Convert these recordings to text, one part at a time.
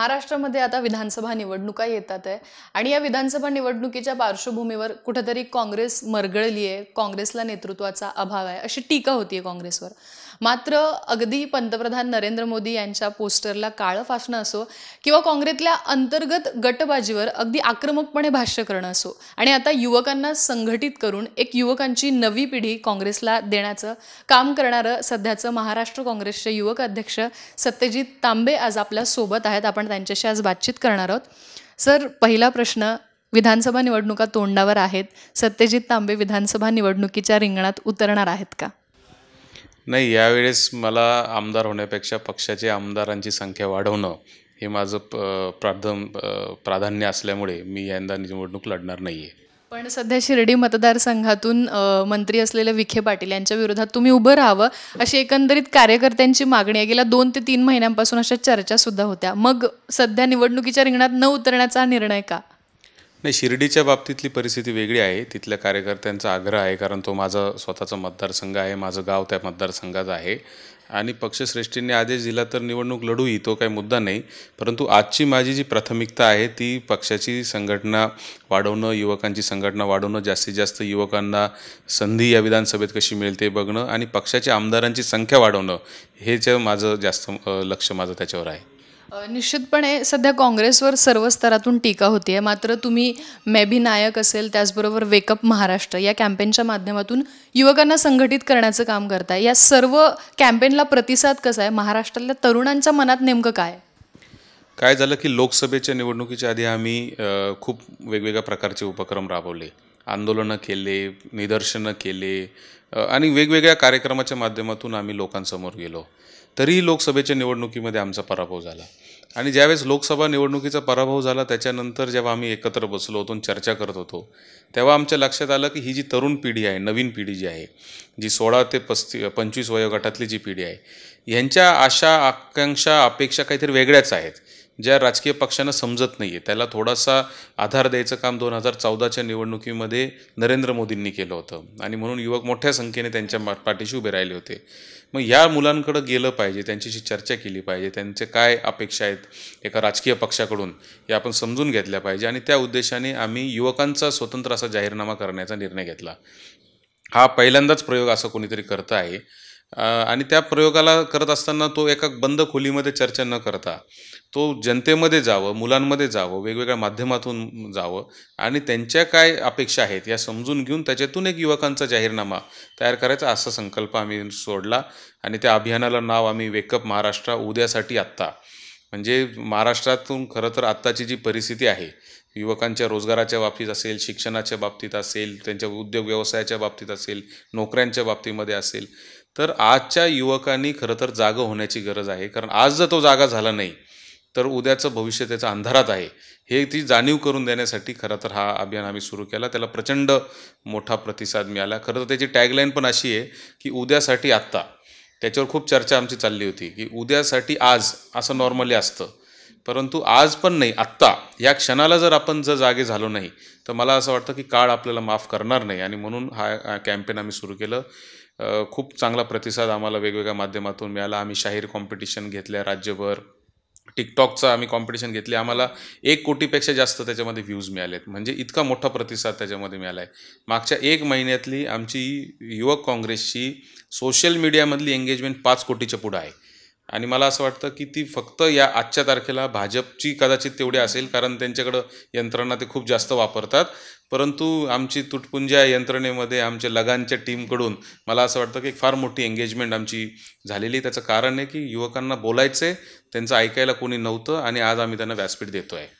महाराष्ट्रामध्ये आता विधानसभा निवडणुका येतात आहे आणि या विधानसभा निवडणुकीच्या पार्श्वभूमीवर कुठेतरी काँग्रेस मरगळली आहे काँग्रेसला नेतृत्वाचा अभाव आहे अशी टीका होती आहे काँग्रेसवर मात्र अगदी पंतप्रधान नरेंद्र मोदी यांच्या पोस्टरला काळं फासणं असो किंवा काँग्रेसला अंतर्गत गटबाजीवर अगदी आक्रमकपणे भाष्य करणं असो आणि आता युवकांना संघटित करून एक युवकांची नवी पिढी काँग्रेसला देण्याचं काम करणारं सध्याचं महाराष्ट्र काँग्रेसचे युवक अध्यक्ष सत्यजित तांबे आज आपल्या सोबत आहेत आपण त्यांच्याशी आज बातचीत करणार आहोत सर पहिला प्रश्न विधानसभा निवडणुका तोंडावर आहेत सत्यजित तांबे विधानसभा निवडणुकीच्या रिंगणात उतरणार आहेत का नाही यावेळेस मला आमदार होण्यापेक्षा पक्षाचे आमदारांची संख्या वाढवणं हे माझं प प्राधान्य असल्यामुळे मी यंदा निवडणूक लढणार नाही आहे पण सध्या शिर्डी मतदारसंघातून मंत्री असलेले विखे पाटील यांच्या विरोधात तुम्ही उभं राहावं अशी एकंदरीत कार्यकर्त्यांची मागणी आहे गेल्या दोन ते तीन महिन्यांपासून अशा चर्चासुद्धा होत्या मग सध्या निवडणुकीच्या रिंगणात न उतरण्याचा निर्णय का नाही शिर्डीच्या बाबतीतली परिस्थिती वेगळी आहे तिथल्या कार्यकर्त्यांचा आग्रह आहे कारण तो माझा स्वतःचा मतदारसंघ आहे माझं गाव त्या मतदारसंघाचं आहे आणि पक्षश्रेष्ठींनी आदेश दिला तर निवडणूक लढूही तो काही मुद्दा नाही परंतु आजची माझी जी प्राथमिकता आहे ती पक्षाची संघटना वाढवणं युवकांची संघटना वाढवणं जास्तीत जास्त युवकांना संधी या विधानसभेत कशी मिळते बघणं आणि पक्षाच्या आमदारांची संख्या वाढवणं हेच माझं जास्त लक्ष माझं त्याच्यावर आहे निश्चितपणे सध्या काँग्रेसवर सर्व स्तरातून टीका होती आहे मात्र तुम्ही बी नायक असेल त्याचबरोबर वेकअप महाराष्ट्र या कॅम्पेनच्या माध्यमातून युवकांना संघटित करण्याचं काम करताय या सर्व कॅम्पेनला प्रतिसाद कसा आहे महाराष्ट्रातल्या तरुणांच्या मनात नेमकं काय काय झालं की लोकसभेच्या निवडणुकीच्या आधी आम्ही खूप वेगवेगळ्या प्रकारचे उपक्रम राबवले आंदोलनं केले निदर्शनं केले आणि वेगवेगळ्या कार्यक्रमाच्या माध्यमातून आम्ही लोकांसमोर गेलो तरीही लोकसभेच्या निवडणुकीमध्ये आमचा पराभव झाला आणि ज्यावेळेस लोकसभा निवडणुकीचा पराभव झाला त्याच्यानंतर जेव्हा आम्ही एकत्र बसलो होतो चर्चा करत होतो तेव्हा आमच्या लक्षात आलं की ही जी तरुण पिढी आहे नवीन पिढी जी आहे जी सोळा ते पस्ती पंचवीस वयोगटातली जी पिढी आहे यांच्या आशा आकांक्षा अपेक्षा काहीतरी वेगळ्याच आहेत ज्या राजकीय पक्षांना समजत नाही आहे त्याला थोडासा आधार द्यायचं काम दोन हजार चौदाच्या निवडणुकीमध्ये नरेंद्र मोदींनी केलं होतं आणि म्हणून युवक मोठ्या संख्येने त्यांच्या पाठीशी उभे राहिले होते मग या मुलांकडं गेलं पाहिजे त्यांच्याशी चर्चा केली पाहिजे त्यांचे काय अपेक्षा आहेत एका राजकीय पक्षाकडून हे आपण समजून घेतल्या पाहिजे आणि त्या उद्देशाने आम्ही युवकांचा स्वतंत्र असा जाहीरनामा करण्याचा निर्णय घेतला हा पहिल्यांदाच प्रयोग असं कोणीतरी करतं आहे आणि त्या प्रयोगाला करत असताना तो एका बंद खोलीमध्ये चर्चा न करता तो जनतेमध्ये जावं मुलांमध्ये जावं वेगवेगळ्या माध्यमातून जावं आणि त्यांच्या काय अपेक्षा आहेत या समजून घेऊन त्याच्यातून एक युवकांचा जाहीरनामा तयार करायचा असा संकल्प आम्ही सोडला आणि त्या अभियानाला नाव आम्ही वेकअप महाराष्ट्र उद्यासाठी आत्ता म्हणजे महाराष्ट्रातून खरं तर आत्ताची जी परिस्थिती आहे युवकांच्या रोजगाराच्या बाबतीत असेल शिक्षणाच्या बाबतीत असेल त्यांच्या उद्योग व्यवसायाच्या बाबतीत असेल नोकऱ्यांच्या बाबतीमध्ये असेल तर आजच्या युवकांनी खरं तर जागं होण्याची गरज आहे कारण आज जर तो जागा झाला नाही तर उद्याचं भविष्य त्याचं अंधारात आहे हे ती जाणीव करून देण्यासाठी खरं तर हा अभियान आम्ही सुरू केला त्याला प्रचंड मोठा प्रतिसाद मिळाला खरं तर त्याची टॅगलाईन पण अशी आहे की उद्यासाठी आत्ता त्याच्यावर खूप चर्चा आमची चालली होती की उद्यासाठी आज असं नॉर्मली असतं परंतु आज पण नाही आत्ता या क्षणाला जर आपण जर जागे झालो नाही तर मला असं वाटतं की काळ आपल्याला माफ करणार नाही आणि म्हणून हा कॅम्पेन आम्ही सुरू केलं खूप चांगला प्रतिसाद आम्हाला वेगवेगळ्या माध्यमातून मिळाला आम्ही शाहीर कॉम्पिटिशन घेतल्या राज्यभर टिकटॉकचं आम्ही कॉम्पिटिशन घेतले आम्हाला एक कोटीपेक्षा जास्त त्याच्यामध्ये व्ह्यूज मिळालेत म्हणजे इतका मोठा प्रतिसाद त्याच्यामध्ये मिळाला आहे मागच्या एक महिन्यातली आमची युवक काँग्रेसची सोशल मीडियामधली एंगेजमेंट पाच कोटीच्या पुढं आहे आणि मला असं वाटतं की ती फक्त या आजच्या तारखेला भाजपची कदाचित तेवढी असेल कारण त्यांच्याकडं यंत्रणा ते खूप जास्त वापरतात परंतु आमची तुटपुंज्या यंत्रणेमध्ये आमच्या लगानच्या टीमकडून मला असं वाटतं की एक फार मोठी एंगेजमेंट आमची झालेली त्याचं कारण आहे की युवकांना बोलायचं आहे त्यांचं ऐकायला कोणी नव्हतं आणि आज आम्ही त्यांना व्यासपीठ देतो आहे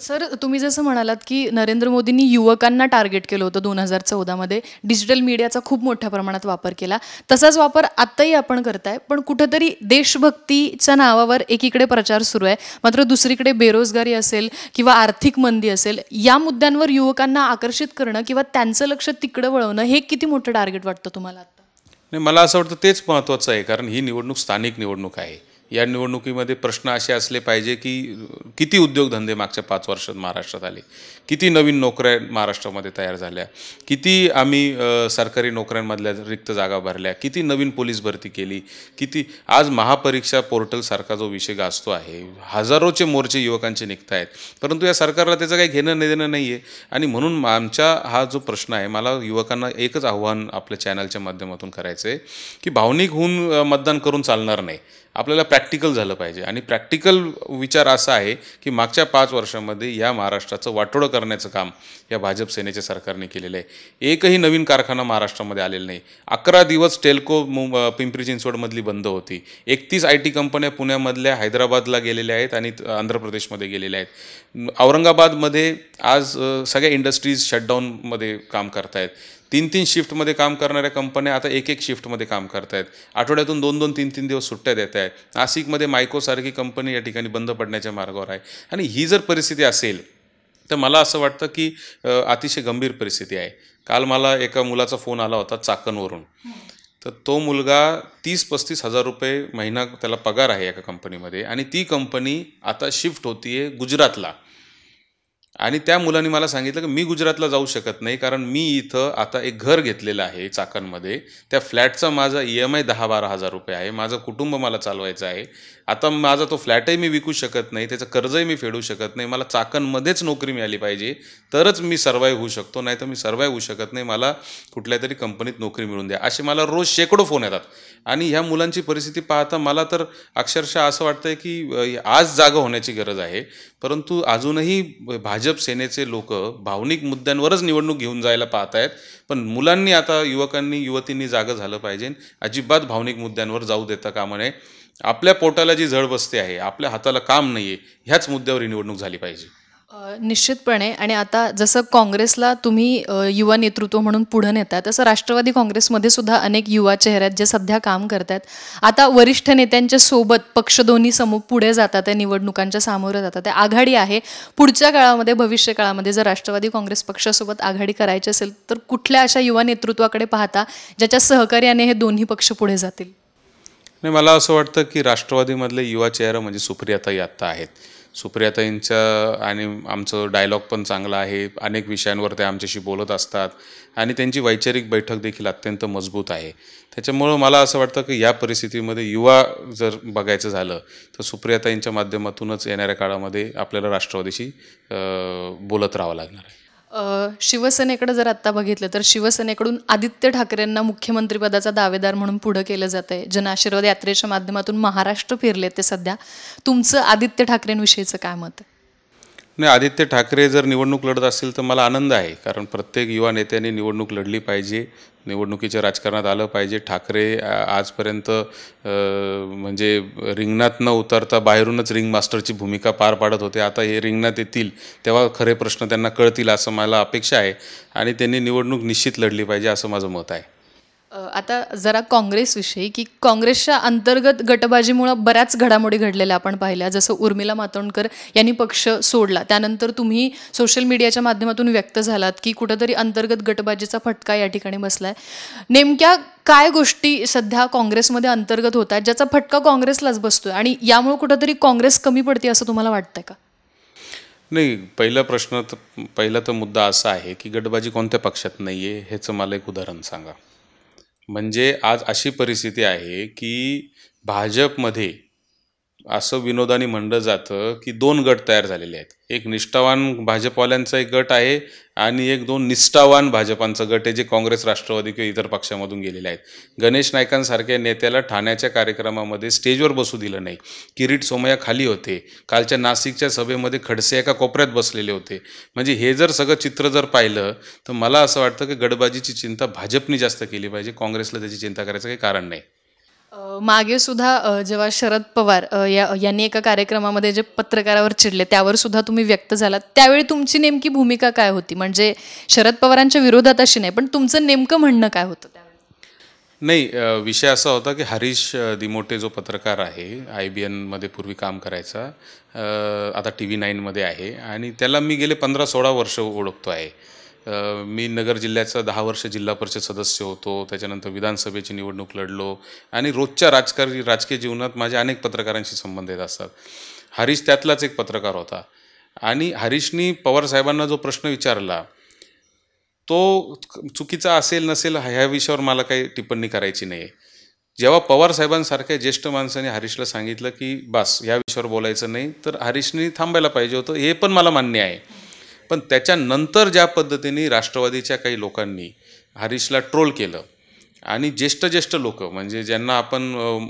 सर तुम्ही जसं म्हणालात की नरेंद्र मोदींनी युवकांना टार्गेट केलं होतं दोन हजार चौदामध्ये डिजिटल मीडियाचा खूप मोठ्या प्रमाणात वापर केला तसाच वापर आत्ताही आपण करताय पण कुठंतरी देशभक्तीच्या नावावर एकीकडे प्रचार सुरू आहे मात्र दुसरीकडे बेरोजगारी असेल किंवा आर्थिक मंदी असेल या मुद्द्यांवर युवकांना आकर्षित करणं किंवा त्यांचं लक्ष तिकडं वळवणं हे किती मोठं टार्गेट वाटतं तुम्हाला आत्ता नाही मला असं वाटतं तेच महत्त्वाचं आहे कारण ही निवडणूक स्थानिक निवडणूक आहे या निवडणुकीमध्ये प्रश्न असे असले पाहिजे की किती उद्योगधंदे मागच्या पाच वर्षात महाराष्ट्रात आले किती नवीन नोकऱ्या महाराष्ट्रामध्ये तयार झाल्या किती आम्ही सरकारी नोकऱ्यांमधल्या रिक्त जागा भरल्या किती नवीन पोलीस भरती केली किती आज महापरीक्षा पोर्टलसारखा जो विषय गाजतो आहे हजारोचे मोर्चे युवकांचे निघत आहेत परंतु या सरकारला त्याचं काही घेणं देणं नाही आहे आणि म्हणून आमच्या हा जो प्रश्न आहे मला युवकांना एकच आव्हान आपल्या चॅनलच्या माध्यमातून करायचं आहे की भावनिक होऊन मतदान करून चालणार नाही आपल्याला प्रॅक्टिकल झालं पाहिजे आणि प्रॅक्टिकल विचार असा आहे की मागच्या पाच वर्षामध्ये या महाराष्ट्राचं वाटोळं करण्याचं काम या भाजप सेनेच्या सरकारने केलेलं आहे एकही नवीन कारखाना महाराष्ट्रामध्ये आलेला नाही अकरा दिवस टेल्को मु पिंपरी चिंचवडमधली बंद होती एकतीस आय टी कंपन्या पुण्यामधल्या हैदराबादला गेलेल्या आहेत आणि आंध्र प्रदेशमध्ये गेलेल्या आहेत औरंगाबादमध्ये आज सगळ्या इंडस्ट्रीज शटडाऊनमध्ये काम करतायत तीन तीन शिफ्टमध्ये काम करणाऱ्या कंपन्या आता एक एक शिफ्टमध्ये काम करत आहेत आठवड्यातून दोन दोन तीन तीन दिवस सुट्ट्या देत आहेत नाशिकमध्ये मायकोसारखी कंपनी या ठिकाणी बंद पडण्याच्या मार्गावर आहे आणि ही जर परिस्थिती असेल तर मला असं वाटतं की अतिशय गंभीर परिस्थिती आहे काल मला एका मुलाचा फोन आला होता चाकणवरून तर तो मुलगा तीस पस्तीस हजार रुपये महिना त्याला पगार आहे एका कंपनीमध्ये आणि ती कंपनी आता शिफ्ट होती आहे गुजरातला आणि त्या मुलांनी मला सांगितलं की मी गुजरातला जाऊ शकत नाही कारण मी इथं आता एक घर घेतलेलं आहे चाकणमध्ये त्या फ्लॅटचा माझा ई e एम आय दहा बारा हजार रुपये आहे माझं कुटुंब मला चालवायचं आहे आता माझा तो फ्लॅटही मी विकू शकत नाही त्याचं कर्जही मी फेडू शकत नाही मला चाकणमध्येच नोकरी मिळाली पाहिजे तरच मी सर्वाईव्ह होऊ शकतो नाही तर मी सर्वाईव्ह होऊ शकत नाही मला कुठल्या तरी कंपनीत नोकरी मिळून द्या असे मला रोज शेकडो फोन येतात आणि ह्या मुलांची परिस्थिती पाहता मला तर अक्षरशः असं वाटतं की आज जागा होण्याची गरज आहे परंतु अजूनही भाजी भाजप सेनेचे लोक भावनिक मुद्द्यांवरच निवडणूक घेऊन जायला पाहत आहेत पण मुलांनी आता युवकांनी युवतींनी जागं झालं पाहिजे अजिबात भावनिक मुद्द्यांवर जाऊ देता कामा नये आपल्या पोटाला जी झळ बसते आहे आपल्या हाताला काम नाही आहे ह्याच मुद्द्यावर ही निवडणूक झाली पाहिजे निश्चितपणे आणि आता जसं काँग्रेसला तुम्ही युवा नेतृत्व म्हणून पुढे नेता तसं राष्ट्रवादी काँग्रेसमध्ये सुद्धा अनेक युवा चेहऱ्यात जे सध्या काम करत आहेत आता वरिष्ठ नेत्यांच्या सोबत पक्ष दोन्ही समूह पुढे जातात त्या निवडणुकांच्या सामोरं जातात त्या आघाडी आहे पुढच्या काळामध्ये भविष्य काळामध्ये जर राष्ट्रवादी काँग्रेस पक्षासोबत आघाडी करायची असेल तर कुठल्या अशा युवा नेतृत्वाकडे पाहता ज्याच्या सहकार्याने हे दोन्ही पक्ष पुढे जातील नाही मला असं वाटतं की राष्ट्रवादीमधले युवा चेहरा म्हणजे सुप्रियाताई आत्ता आहेत सुप्रियाताईंचा आणि आमचं डायलॉग पण चांगला आहे अनेक विषयांवर ते आमच्याशी बोलत असतात आणि त्यांची वैचारिक बैठक देखील अत्यंत मजबूत आहे त्याच्यामुळं मला असं वाटतं की या परिस्थितीमध्ये युवा जर बघायचं झालं तर सुप्रियाताईंच्या माध्यमातूनच येणाऱ्या काळामध्ये आपल्याला राष्ट्रवादीशी बोलत राहावं लागणार आहे शिवसेनेकडे जर आत्ता बघितलं तर शिवसेनेकडून आदित्य ठाकरेंना मुख्यमंत्रीपदाचा दावेदार म्हणून पुढं केलं जात आहे जनआशीर्वाद यात्रेच्या माध्यमातून महाराष्ट्र फिरले ते सध्या तुमचं आदित्य ठाकरेंविषयीचं काय मत आहे नाही आदित्य ठाकरे जर निवडणूक लढत असतील तर मला आनंद आहे कारण प्रत्येक युवा नेत्याने निवडणूक लढली पाहिजे निवडणुकीच्या राजकारणात आलं पाहिजे ठाकरे आजपर्यंत म्हणजे रिंगणात न उतरता बाहेरूनच रिंग मास्टरची भूमिका पार पाडत होते आता हे रिंगणात येतील तेव्हा खरे प्रश्न त्यांना कळतील असं मला अपेक्षा आहे आणि त्यांनी निवडणूक निश्चित लढली पाहिजे असं माझं मत आहे आता जरा काँग्रेसविषयी की काँग्रेसच्या अंतर्गत गटबाजीमुळं बऱ्याच घडामोडी घडलेल्या आपण पाहिल्या जसं उर्मिला मातोंडकर यांनी पक्ष सोडला त्यानंतर तुम्ही सोशल मीडियाच्या माध्यमातून व्यक्त झालात की कुठंतरी अंतर्गत गटबाजीचा फटका या ठिकाणी बसला आहे नेमक्या काय गोष्टी सध्या काँग्रेसमध्ये अंतर्गत होत आहेत ज्याचा फटका काँग्रेसलाच बसतो आणि यामुळे कुठंतरी काँग्रेस कमी पडते असं तुम्हाला वाटतंय का नाही पहिला प्रश्न तर पहिला तर मुद्दा असा आहे की गटबाजी कोणत्या पक्षात नाही आहे ह्याचं मला एक उदाहरण सांगा म्हणजे आज अशी परिस्थिती आहे की भाजपमध्ये असं विनोदानी म्हणलं जातं की दोन गट तयार झालेले आहेत एक निष्ठावान भाजपवाल्यांचा एक गट आहे आणि एक दोन निष्ठावान भाजपांचा गट आहे जे काँग्रेस राष्ट्रवादी किंवा इतर पक्षामधून गेलेले आहेत गणेश नायकांसारख्या नेत्याला ठाण्याच्या कार्यक्रमामध्ये स्टेजवर बसू दिलं नाही किरीट सोमया खाली होते कालच्या नाशिकच्या सभेमध्ये खडसे एका कोपऱ्यात बसलेले होते म्हणजे हे जर सगळं चित्र जर पाहिलं तर मला असं वाटतं की गडबाजीची चिंता भाजपनी जास्त केली पाहिजे काँग्रेसला त्याची चिंता करायचं काही कारण नाही मागे सुद्धा जेव्हा शरद पवार या यांनी एका कार्यक्रमामध्ये जे पत्रकारावर चिडले त्यावर सुद्धा तुम्ही व्यक्त झालात त्यावेळी तुमची नेमकी भूमिका काय होती म्हणजे शरद पवारांच्या विरोधात अशी नाही पण तुमचं नेमकं म्हणणं काय होतं नाही विषय असा होता की हरीश दिमोटे जो पत्रकार आहे आय बी एनमध्ये पूर्वी काम करायचा आता टी व्ही नाईनमध्ये आहे आणि त्याला मी गेले पंधरा सोळा वर्ष ओळखतो आहे मी नगर जिल्ह्याचा दहा वर्ष जिल्हा परिषद सदस्य होतो त्याच्यानंतर विधानसभेची निवडणूक लढलो आणि रोजच्या राजकारणी राजकीय जीवनात माझ्या अनेक पत्रकारांशी संबंधित असतात हरीश त्यातलाच एक पत्रकार होता आणि हरीशनी पवारसाहेबांना जो प्रश्न विचारला तो चुकीचा असेल नसेल ह्या विषयावर मला काही टिप्पणी करायची नाही आहे जेव्हा पवारसाहेबांसारख्या ज्येष्ठ माणसाने हरीशला सांगितलं की बस ह्या विषयावर बोलायचं नाही तर हरीशनी थांबायला पाहिजे होतं हे पण मला मान्य आहे पण त्याच्यानंतर ज्या पद्धतीने राष्ट्रवादीच्या काही लोकांनी हरीशला ट्रोल केलं आणि ज्येष्ठ ज्येष्ठ लोक म्हणजे ज्यांना आपण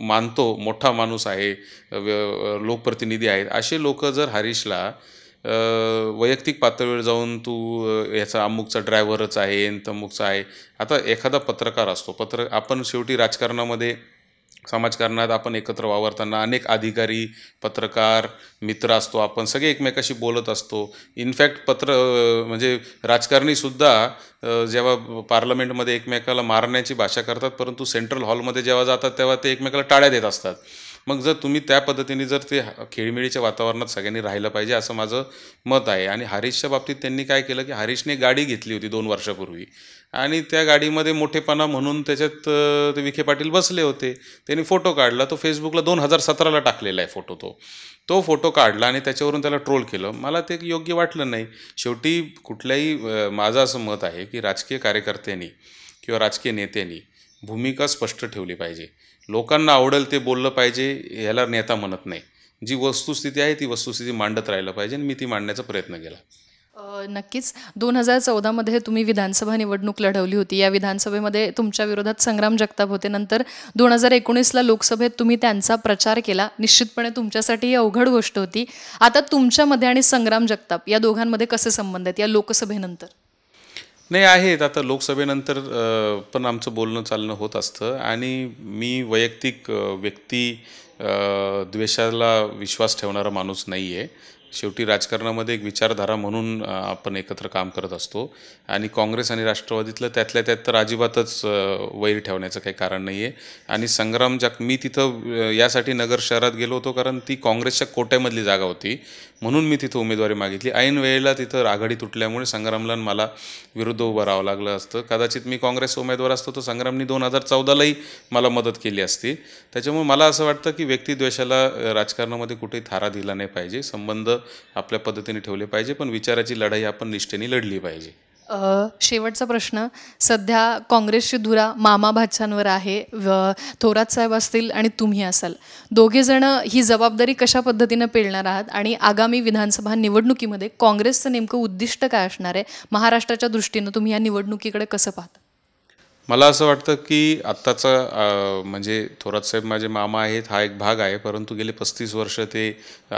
मानतो मोठा माणूस आहे लोकप्रतिनिधी आहेत असे लोक जर हरीशला वैयक्तिक पातळीवर जाऊन तू याचा अमुकचा ड्रायव्हरच आहे अमुकचा आहे आता एखादा पत्रकार असतो पत्र आपण शेवटी राजकारणामध्ये समाजकारणात आपण एकत्र वावरताना अनेक अधिकारी पत्रकार मित्र असतो आपण सगळे एकमेकाशी बोलत असतो इनफॅक्ट पत्र म्हणजे राजकारणीसुद्धा जेव्हा पार्लमेंटमध्ये एकमेकाला मारण्याची भाषा करतात परंतु सेंट्रल हॉलमध्ये जेव्हा जातात तेव्हा ते एकमेकाला टाळ्या देत असतात मग जर तुम्ही त्या पद्धतीने जर ते खेळीमेळीच्या वातावरणात सगळ्यांनी राहिलं पाहिजे असं माझं मत आहे आणि हरीशच्या बाबतीत त्यांनी काय केलं की हरीशने गाडी घेतली होती दोन वर्षापूर्वी आणि त्या गाडीमध्ये मोठेपणा म्हणून त्याच्यात ते विखे पाटील बसले होते त्यांनी फोटो काढला तो फेसबुकला दोन हजार सतराला टाकलेला आहे फोटो तो तो फोटो काढला आणि त्याच्यावरून त्याला ट्रोल केलं मला ते योग्य वाटलं नाही शेवटी कुठल्याही माझं असं मत आहे की राजकीय कार्यकर्त्यांनी किंवा राजकीय नेत्यांनी भूमिका स्पष्ट ठेवली पाहिजे लोकांना आवडेल ते बोललं पाहिजे ह्याला नेता म्हणत नाही जी वस्तुस्थिती आहे ती वस्तुस्थिती मांडत राहिलं पाहिजे आणि मी ती मांडण्याचा प्रयत्न केला नक्कीच दोन हजार चौदामध्ये तुम्ही विधानसभा निवडणूक लढवली होती या विधानसभेमध्ये तुमच्या विरोधात संग्राम जगताप होते नंतर दोन हजार एकोणीसला लोकसभेत तुम्ही त्यांचा प्रचार केला निश्चितपणे तुमच्यासाठी ही अवघड गोष्ट होती आता तुमच्यामध्ये आणि संग्राम जगताप या दोघांमध्ये कसे संबंध आहेत या लोकसभेनंतर नाही आहेत आता लोकसभेनंतर पण आमचं बोलणं चालणं होत असतं आणि मी वैयक्तिक व्यक्ती द्वेषाला विश्वास ठेवणारा माणूस नाही आहे शेवटी राजकारणामध्ये एक विचारधारा म्हणून आपण एकत्र काम करत असतो आणि काँग्रेस आणि राष्ट्रवादीतलं त्यातल्या त्यात तर अजिबातच वैर ठेवण्याचं काही कारण नाही आहे आणि संग्राम ज्या मी तिथं यासाठी नगर शहरात गेलो होतो कारण ती काँग्रेसच्या कोट्यामधली जागा होती म्हणून मी तिथं उमेदवारी मागितली ऐन वेळेला तिथं आघाडी तुटल्यामुळे संग्रामला मला विरुद्ध उभं राहावं लागलं असतं कदाचित मी काँग्रेस उमेदवार असतो तर संग्रामनी दोन हजार चौदालाही मला मदत केली असती त्याच्यामुळे मला असं वाटतं की व्यक्तिद्वेषाला राजकारणामध्ये कुठेही थारा दिला नाही पाहिजे संबंध आपल्या पद्धतीने ठेवले पाहिजे पण विचाराची लढाई आपण निष्ठेने लढली पाहिजे शेवटचा प्रश्न सध्या काँग्रेसची धुरा मामा भाच्यांवर आहे थोरात साहेब असतील आणि तुम्ही असाल जण ही जबाबदारी कशा पद्धतीनं पेलणार आहात आणि आगामी विधानसभा निवडणुकीमध्ये काँग्रेसचं नेमकं उद्दिष्ट काय असणार आहे महाराष्ट्राच्या दृष्टीनं तुम्ही या निवडणुकीकडे कसं पाहता मला असं वाटतं की आत्ताचा म्हणजे थोरात साहेब माझे मामा आहेत हा एक भाग आहे परंतु गेले पस्तीस वर्ष ते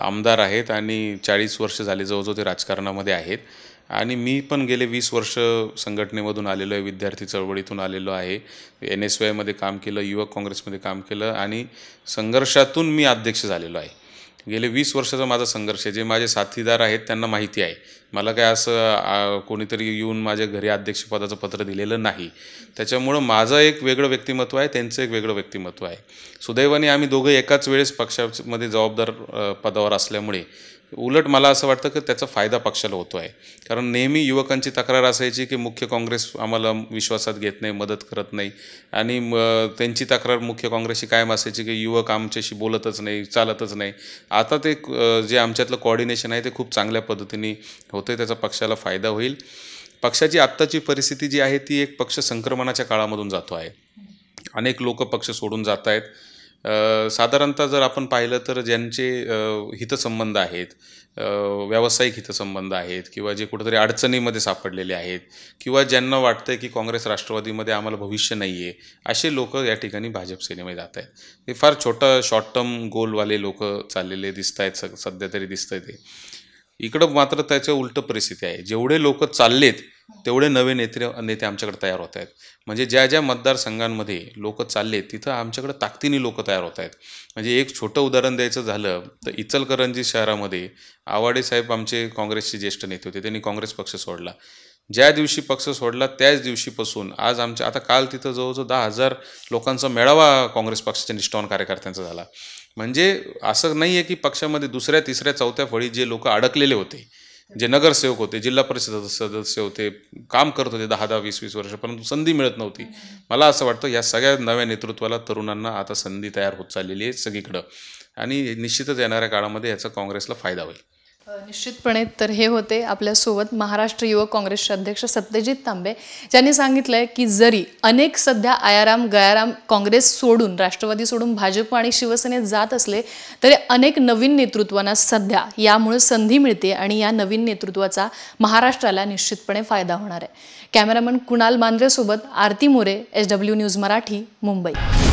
आमदार आहेत आणि चाळीस वर्ष झाले जवळजवळ ते राजकारणामध्ये आहेत आणि मी पण गेले वीस वर्ष संघटनेमधून आलेलो आहे विद्यार्थी चळवळीतून आलेलो आहे एन एस वायमध्ये काम केलं युवक काँग्रेसमध्ये काम केलं आणि संघर्षातून मी अध्यक्ष झालेलो आहे गेले वीस वर्षाचा माझा संघर्ष आहे जे माझे साथीदार आहेत त्यांना माहिती आहे मला काय असं कोणीतरी येऊन माझ्या घरी अध्यक्षपदाचं पत्र दिलेलं नाही त्याच्यामुळं माझं एक वेगळं व्यक्तिमत्व आहे त्यांचं एक वेगळं व्यक्तिमत्व आहे सुदैवाने आम्ही दोघं एकाच वेळेस पक्षामध्ये जबाबदार पदावर असल्यामुळे उलट मला असं वाटतं की त्याचा फायदा पक्षाला होतो आहे कारण नेहमी युवकांची तक्रार असायची की मुख्य काँग्रेस आम्हाला विश्वासात घेत नाही मदत करत नाही आणि त्यांची तक्रार मुख्य काँग्रेसशी कायम असायची की युवक आमच्याशी बोलतच नाही चालतच नाही आता ते जे आमच्यातलं कॉर्डिनेशन आहे ते खूप चांगल्या पद्धतीने होतं आहे त्याचा पक्षाला फायदा होईल पक्षाची आत्ताची परिस्थिती जी आहे ती एक पक्ष संक्रमणाच्या काळामधून जातो आहे अनेक लोक पक्ष सोडून जात आहेत साधारणतः जर आपण पाहिलं तर ज्यांचे हितसंबंध आहेत व्यावसायिक हितसंबंध आहेत किंवा जे कुठेतरी अडचणीमध्ये सापडलेले आहेत किंवा ज्यांना वाटतं आहे की काँग्रेस राष्ट्रवादीमध्ये आम्हाला भविष्य नाही आहे असे लोक या ठिकाणी भाजप सेनेमध्ये जात आहेत ते फार छोटं शॉर्ट टर्म गोलवाले लोक चाललेले दिसत आहेत स सध्या तरी आहे ते इकडं मात्र त्याच्या उलट परिस्थिती आहे जेवढे लोक चाललेत तेवढे नवे नेते नेते आमच्याकडे तयार होत आहेत म्हणजे ज्या ज्या मतदारसंघांमध्ये लोक चालले तिथं आमच्याकडे ताकदीने लोक तयार होत आहेत म्हणजे एक छोटं उदाहरण द्यायचं झालं तर इचलकरंजी शहरामध्ये आवाडे साहेब आमचे काँग्रेसचे ज्येष्ठ नेते होते त्यांनी काँग्रेस पक्ष सोडला ज्या दिवशी पक्ष सोडला त्याच दिवशीपासून आज आमच्या आता काल तिथं जवळजवळ दहा हजार लोकांचा मेळावा काँग्रेस पक्षाच्या निष्ठावान कार्यकर्त्यांचा झाला म्हणजे असं नाही आहे की पक्षामध्ये दुसऱ्या तिसऱ्या चौथ्या फळी जे लोक अडकलेले होते जे नगरसेवक होते जिल्हा परिषद सदस्य होते काम करत होते दहा दहा वीस वीस वर्ष परंतु संधी मिळत नव्हती मला असं वाटतं या सगळ्या नव्या नेतृत्वाला तरुणांना आता संधी तयार होत चाललेली आहे सगळीकडं आणि निश्चितच येणाऱ्या काळामध्ये याचा काँग्रेसला फायदा होईल निश्चितपणे तर हे होते आपल्यासोबत महाराष्ट्र युवक काँग्रेसचे अध्यक्ष सत्यजित तांबे ज्यांनी सांगितलं आहे की जरी अनेक सध्या आयाराम गयाराम काँग्रेस सोडून राष्ट्रवादी सोडून भाजप आणि शिवसेनेत जात असले तरी अनेक नवीन नेतृत्वांना सध्या यामुळे संधी मिळते आणि या नवीन नेतृत्वाचा महाराष्ट्राला निश्चितपणे फायदा होणार आहे कॅमेरामन कुणाल मांद्रेसोबत Aarti More H W news Marathi Mumbai